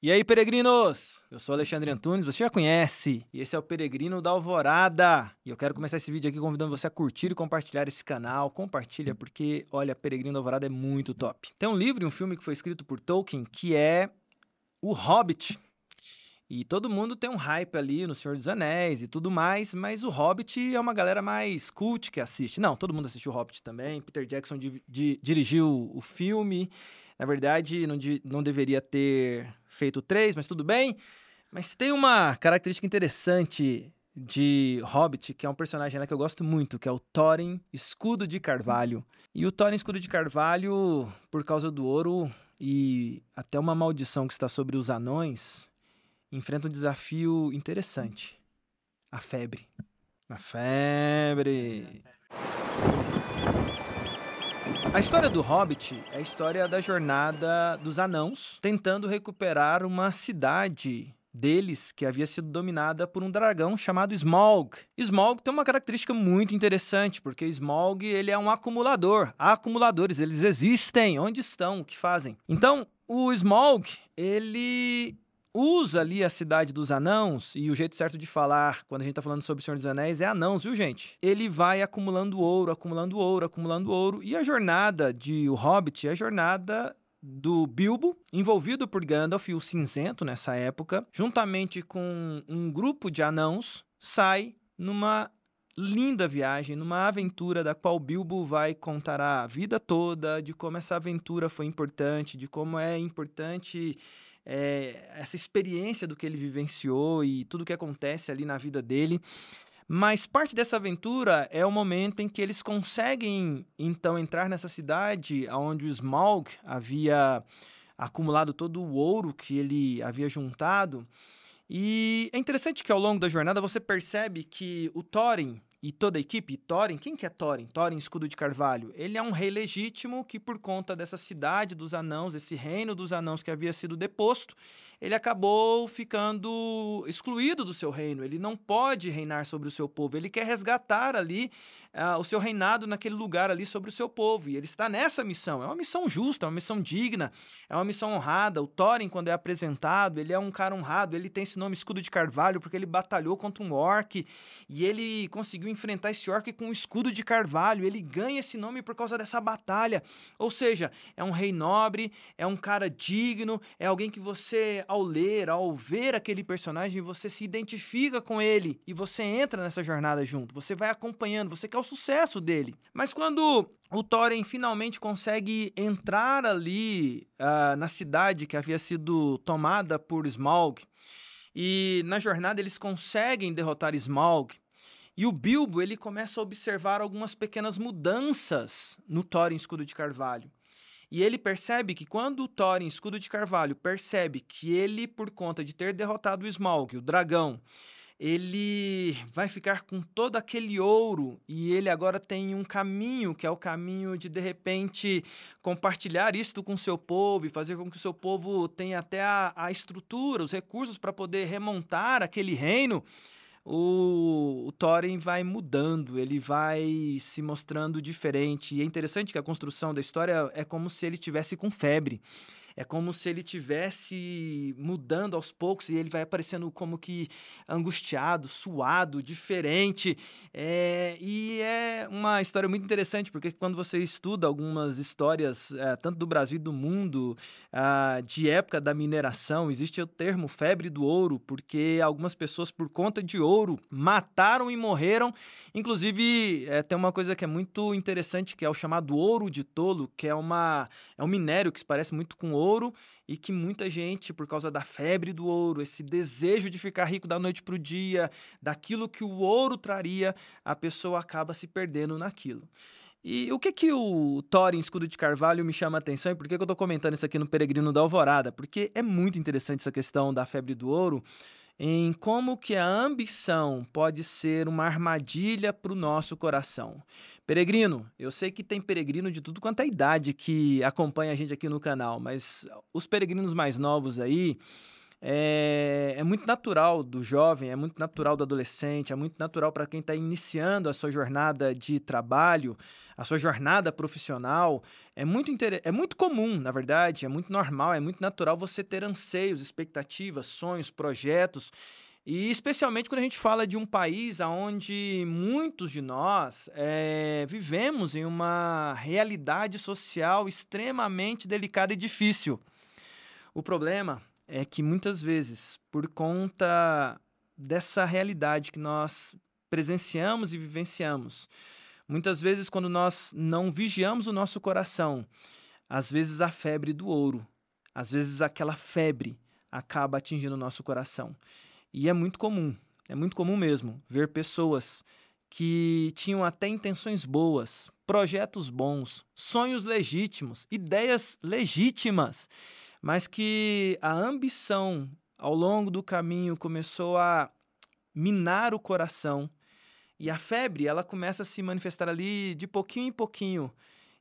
E aí, peregrinos? Eu sou Alexandre Antunes, você já conhece, e esse é o Peregrino da Alvorada. E eu quero começar esse vídeo aqui convidando você a curtir e compartilhar esse canal. Compartilha porque, olha, Peregrino da Alvorada é muito top. Tem um livro e um filme que foi escrito por Tolkien que é O Hobbit. E todo mundo tem um hype ali no Senhor dos Anéis e tudo mais, mas o Hobbit é uma galera mais cult que assiste. Não, todo mundo assistiu o Hobbit também. Peter Jackson di di dirigiu o filme. Na verdade, não, de, não deveria ter feito três, mas tudo bem. Mas tem uma característica interessante de Hobbit, que é um personagem né, que eu gosto muito, que é o Thorin Escudo de Carvalho. E o Thorin Escudo de Carvalho, por causa do ouro e até uma maldição que está sobre os anões, enfrenta um desafio interessante. A febre. A febre. A história do Hobbit é a história da jornada dos anãos tentando recuperar uma cidade deles que havia sido dominada por um dragão chamado Smaug. Smaug tem uma característica muito interessante, porque Smaug ele é um acumulador. Há acumuladores, eles existem, onde estão, o que fazem? Então, o Smaug, ele usa ali a cidade dos anãos, e o jeito certo de falar quando a gente está falando sobre o Senhor dos Anéis é anãos, viu, gente? Ele vai acumulando ouro, acumulando ouro, acumulando ouro, e a jornada de O Hobbit é a jornada do Bilbo, envolvido por Gandalf e o Cinzento nessa época, juntamente com um grupo de anãos, sai numa linda viagem, numa aventura da qual Bilbo vai contar a vida toda, de como essa aventura foi importante, de como é importante é, essa experiência do que ele vivenciou e tudo que acontece ali na vida dele. Mas parte dessa aventura é o momento em que eles conseguem então entrar nessa cidade onde o Smaug havia acumulado todo o ouro que ele havia juntado. E é interessante que ao longo da jornada você percebe que o Thorin, e toda a equipe, Thorin, quem que é Thorin? Thorin Escudo de Carvalho. Ele é um rei legítimo que, por conta dessa cidade dos anãos, esse reino dos anãos que havia sido deposto, ele acabou ficando excluído do seu reino. Ele não pode reinar sobre o seu povo. Ele quer resgatar ali o seu reinado naquele lugar ali sobre o seu povo. E ele está nessa missão. É uma missão justa, é uma missão digna, é uma missão honrada. O Thorin, quando é apresentado, ele é um cara honrado. Ele tem esse nome escudo de carvalho porque ele batalhou contra um orc e ele conseguiu enfrentar esse orc com um escudo de carvalho. Ele ganha esse nome por causa dessa batalha. Ou seja, é um rei nobre, é um cara digno, é alguém que você, ao ler, ao ver aquele personagem, você se identifica com ele e você entra nessa jornada junto. Você vai acompanhando, você quer o sucesso dele. Mas quando o Thorin finalmente consegue entrar ali uh, na cidade que havia sido tomada por Smaug, e na jornada eles conseguem derrotar Smaug, e o Bilbo ele começa a observar algumas pequenas mudanças no Thorin Escudo de Carvalho. E ele percebe que quando o Thorin Escudo de Carvalho percebe que ele, por conta de ter derrotado o Smaug, o dragão, ele vai ficar com todo aquele ouro e ele agora tem um caminho, que é o caminho de de repente compartilhar isto com o seu povo e fazer com que o seu povo tenha até a, a estrutura, os recursos para poder remontar aquele reino. O, o Thorin vai mudando, ele vai se mostrando diferente. E é interessante que a construção da história é como se ele tivesse com febre. É como se ele tivesse mudando aos poucos e ele vai aparecendo como que angustiado, suado, diferente. É, e é uma história muito interessante, porque quando você estuda algumas histórias, é, tanto do Brasil e do mundo, é, de época da mineração, existe o termo febre do ouro, porque algumas pessoas, por conta de ouro, mataram e morreram. Inclusive, é, tem uma coisa que é muito interessante, que é o chamado ouro de tolo, que é, uma, é um minério que se parece muito com ouro ouro e que muita gente, por causa da febre do ouro, esse desejo de ficar rico da noite para o dia, daquilo que o ouro traria, a pessoa acaba se perdendo naquilo. E o que que o Thor em Escudo de Carvalho me chama a atenção e por que, que eu estou comentando isso aqui no Peregrino da Alvorada? Porque é muito interessante essa questão da febre do ouro em como que a ambição pode ser uma armadilha para o nosso coração. Peregrino, eu sei que tem peregrino de tudo quanto é idade que acompanha a gente aqui no canal, mas os peregrinos mais novos aí, é, é muito natural do jovem, é muito natural do adolescente, é muito natural para quem está iniciando a sua jornada de trabalho, a sua jornada profissional. É muito, inter... é muito comum, na verdade, é muito normal, é muito natural você ter anseios, expectativas, sonhos, projetos. E especialmente quando a gente fala de um país onde muitos de nós é, vivemos em uma realidade social extremamente delicada e difícil. O problema é que muitas vezes, por conta dessa realidade que nós presenciamos e vivenciamos, muitas vezes, quando nós não vigiamos o nosso coração, às vezes a febre do ouro, às vezes aquela febre acaba atingindo o nosso coração. E é muito comum, é muito comum mesmo ver pessoas que tinham até intenções boas, projetos bons, sonhos legítimos, ideias legítimas mas que a ambição ao longo do caminho começou a minar o coração e a febre ela começa a se manifestar ali de pouquinho em pouquinho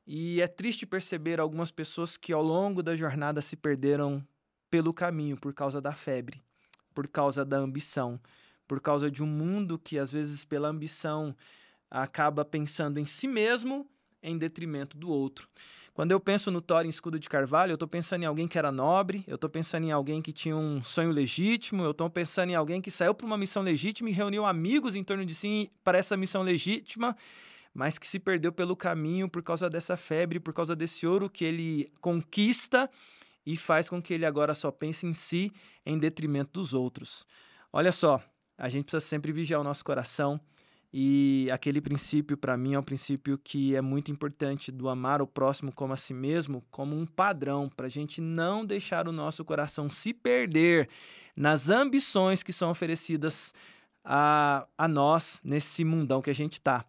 e é triste perceber algumas pessoas que ao longo da jornada se perderam pelo caminho por causa da febre, por causa da ambição, por causa de um mundo que às vezes pela ambição acaba pensando em si mesmo em detrimento do outro. Quando eu penso no Thor em Escudo de Carvalho, eu estou pensando em alguém que era nobre, eu estou pensando em alguém que tinha um sonho legítimo, eu estou pensando em alguém que saiu para uma missão legítima e reuniu amigos em torno de si para essa missão legítima, mas que se perdeu pelo caminho por causa dessa febre, por causa desse ouro que ele conquista e faz com que ele agora só pense em si em detrimento dos outros. Olha só, a gente precisa sempre vigiar o nosso coração e aquele princípio, para mim, é um princípio que é muito importante do amar o próximo como a si mesmo, como um padrão, para a gente não deixar o nosso coração se perder nas ambições que são oferecidas a, a nós nesse mundão que a gente está.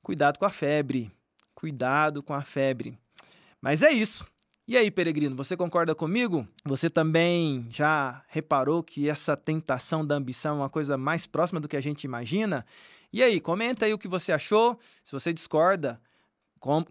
Cuidado com a febre, cuidado com a febre. Mas é isso. E aí, peregrino, você concorda comigo? Você também já reparou que essa tentação da ambição é uma coisa mais próxima do que a gente imagina? E aí, comenta aí o que você achou. Se você discorda, com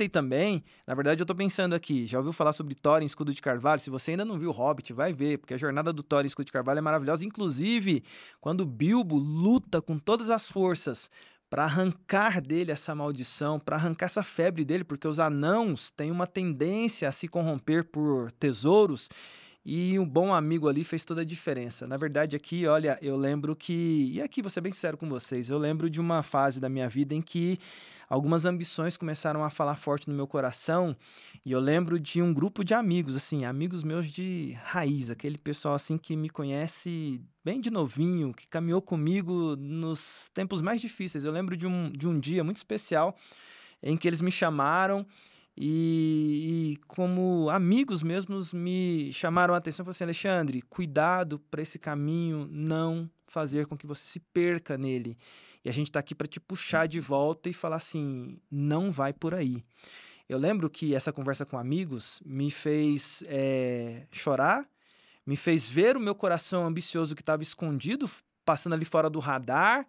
aí também. Na verdade, eu tô pensando aqui, já ouviu falar sobre Thorin Escudo de Carvalho? Se você ainda não viu Hobbit, vai ver, porque a jornada do Thorin Escudo de Carvalho é maravilhosa, inclusive quando Bilbo luta com todas as forças para arrancar dele essa maldição, para arrancar essa febre dele, porque os anãos têm uma tendência a se corromper por tesouros. E um bom amigo ali fez toda a diferença. Na verdade, aqui, olha, eu lembro que. E aqui, vou ser bem sincero com vocês. Eu lembro de uma fase da minha vida em que algumas ambições começaram a falar forte no meu coração. E eu lembro de um grupo de amigos, assim, amigos meus de raiz, aquele pessoal assim que me conhece bem de novinho, que caminhou comigo nos tempos mais difíceis. Eu lembro de um, de um dia muito especial em que eles me chamaram e, e, como amigos mesmos me chamaram a atenção, falaram assim, Alexandre, cuidado para esse caminho não fazer com que você se perca nele. E a gente está aqui para te puxar de volta e falar assim, não vai por aí. Eu lembro que essa conversa com amigos me fez é, chorar, me fez ver o meu coração ambicioso que estava escondido, passando ali fora do radar,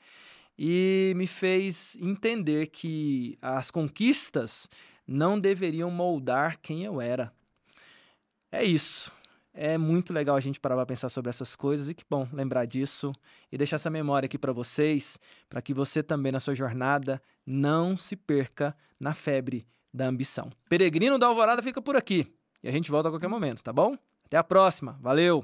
e me fez entender que as conquistas não deveriam moldar quem eu era. É isso. É muito legal a gente parar para pensar sobre essas coisas e que bom lembrar disso e deixar essa memória aqui para vocês, para que você também na sua jornada não se perca na febre da ambição. Peregrino da Alvorada fica por aqui e a gente volta a qualquer momento, tá bom? Até a próxima. Valeu.